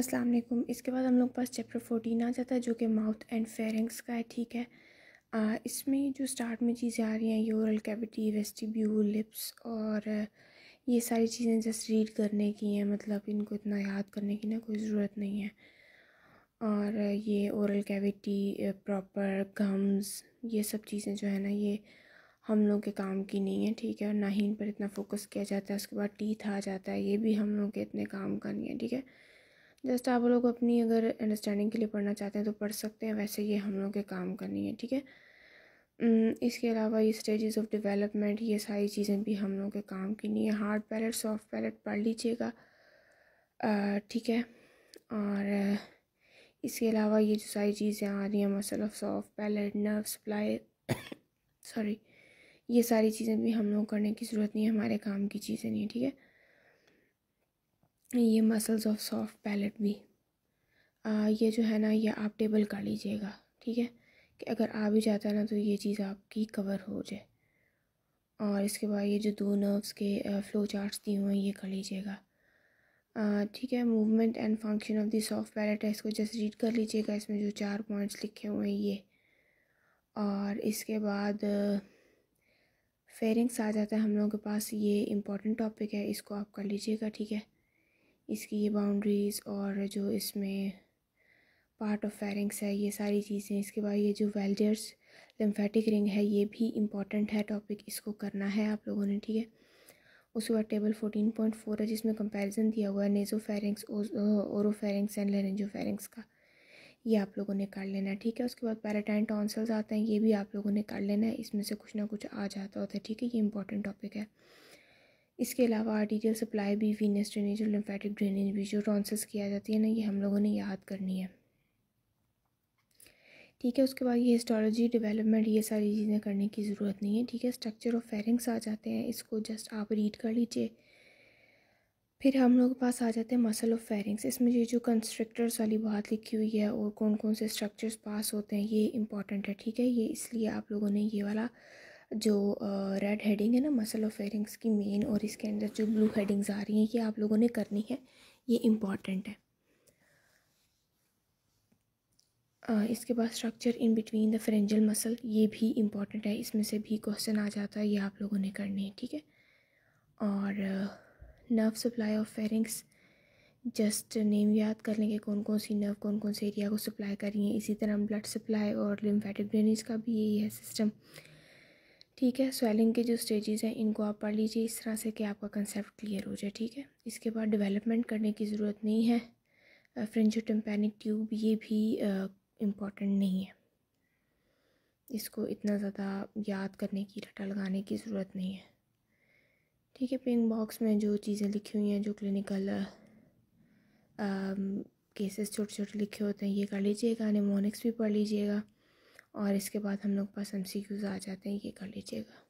अस्सलाम वालेकुम इसके बाद हम लोग पास चैप्टर फोर्टीन आ जाता है जो कि माउथ एंड फेरिंग्स का है ठीक है इसमें जो स्टार्ट में चीज़ें आ रही हैं यूरल कैविटी वेस्टिब्यूल लिप्स और ये सारी चीज़ें जस्ट रीड करने की हैं मतलब इनको इतना याद करने की ना कोई ज़रूरत नहीं है और ये औरल कैविटी प्रॉपर गम्स ये सब चीज़ें जो है ना ये हम लोग के काम की नहीं है ठीक है और ना ही इन पर इतना फोकस किया जाता है उसके बाद टीथ आ जाता है ये भी हम लोग के इतने काम का नहीं है ठीक है जस्ट आप लोग अपनी अगर अंडरस्टैंडिंग के लिए पढ़ना चाहते हैं तो पढ़ सकते हैं वैसे ये हम लोग के काम करनी है ठीक है इसके अलावा ये स्टेजेस ऑफ डेवलपमेंट ये सारी चीज़ें भी हम लोग के काम की नहीं है हार्ड पैलेट सॉफ्ट पैलेट पढ़ लीजिएगा ठीक है और इसके अलावा ये जो सारी चीज़ें आ रही हैं muscle of soft palate nerve supply sorry ये सारी चीज़ें भी हम लोग करने की ज़रूरत नहीं है हमारे काम की चीज़ें नहीं ठीक है ये मसल्स ऑफ सॉफ्ट पैलेट भी आ, ये जो है ना ये आप टेबल कर लीजिएगा ठीक है कि अगर आ भी जाता है ना तो ये चीज़ आपकी कवर हो जाए और इसके बाद ये जो दो नर्व्स के फ्लो चार्ट्स दिए हुए हैं ये कर लीजिएगा ठीक है movement and function of the soft palate है इसको जस्ट रीड कर लीजिएगा इसमें जो चार पॉइंट्स लिखे हुए हैं ये और इसके बाद फेरिंग्स आ जाता है हम लोगों के पास ये इंपॉर्टेंट टॉपिक है इसको आप कर लीजिएगा ठीक है इसकी ये बाउंड्रीज़ और जो इसमें पार्ट ऑफ फेरिंग्स है ये सारी चीज़ें इसके बाद ये जो वेल्डर्स लिम्फेटिक रिंग है ये भी इम्पॉर्टेंट है टॉपिक इसको करना है आप लोगों ने ठीक है उसके बाद टेबल फोर्टीन पॉइंट फोर है जिसमें कंपैरिजन दिया हुआ है नेजो फेरिंग्स और फेरिंग्स एंड लेनेजो फेरिंग्स का ये आप लोगों ने कर लेना है ठीक है उसके बाद पैराटाइन टॉन्सल्स आते हैं ये भी आप लोगों ने कर लेना है इसमें से कुछ ना कुछ आ जाता होता है ठीक है ये इंपॉर्टेंट टॉपिक है इसके अलावा आर्टीरियल सप्लाई भी वीनस ड्रेनेज और लिम्फेटिक ड्रेनेज भी जो ट्रांसेस किया जाती है ना ये हम लोगों ने याद करनी है ठीक है उसके बाद ये हिस्टोलॉजी डेवलपमेंट ये सारी चीज़ें करने की ज़रूरत नहीं है ठीक है स्ट्रक्चर ऑफ फेरिंग्स आ जाते हैं इसको जस्ट आप रीड कर लीजिए फिर हम लोग पास आ जाते हैं मसल ऑफ फेरिंग्स इसमें ये जो कंस्ट्रक्टर्स वाली बात लिखी हुई है और कौन कौन से स्ट्रक्चर्स पास होते हैं ये इंपॉर्टेंट है ठीक है ये इसलिए आप लोगों ने ये वाला जो रेड हेडिंग है ना मसल ऑफ एयरिंग्स की मेन और इसके अंदर जो ब्लू हेडिंग्स आ रही हैं ये आप लोगों ने करनी है ये इम्पॉर्टेंट है इसके बाद structure in between the pharyngeal muscle ये भी इम्पॉर्टेंट है इसमें से भी क्वेश्चन आ जाता है ये आप लोगों ने करनी है ठीक है और nerve supply of pharynx just name याद कर लेंगे कौन कौन सी नर्व कौन कौन से एरिया को सप्लाई कर रही है इसी तरह ब्लड सप्लाई और लिम्फेटिक ड्रेनेज का भी यही है सिस्टम ठीक है स्वेलिंग के जो स्टेजेस हैं इनको आप पढ़ लीजिए इस तरह से कि आपका कंसेप्ट क्लियर हो जाए ठीक है इसके बाद डेवलपमेंट करने की ज़रूरत नहीं है फ्रेंचो टम्पेनिक ट्यूब ये भी इम्पॉर्टेंट नहीं है इसको इतना ज़्यादा याद करने की रटा लगाने की ज़रूरत नहीं है ठीक है पिंक बॉक्स में जो चीज़ें लिखी हुई हैं जो क्लिनिकल केसेस छोटे छोटे लिखे होते हैं ये कर लीजिएगा निमोनिक्स भी पढ़ लीजिएगा और इसके बाद हम लोग बस एम सी आ जाते हैं ये कर लीजिएगा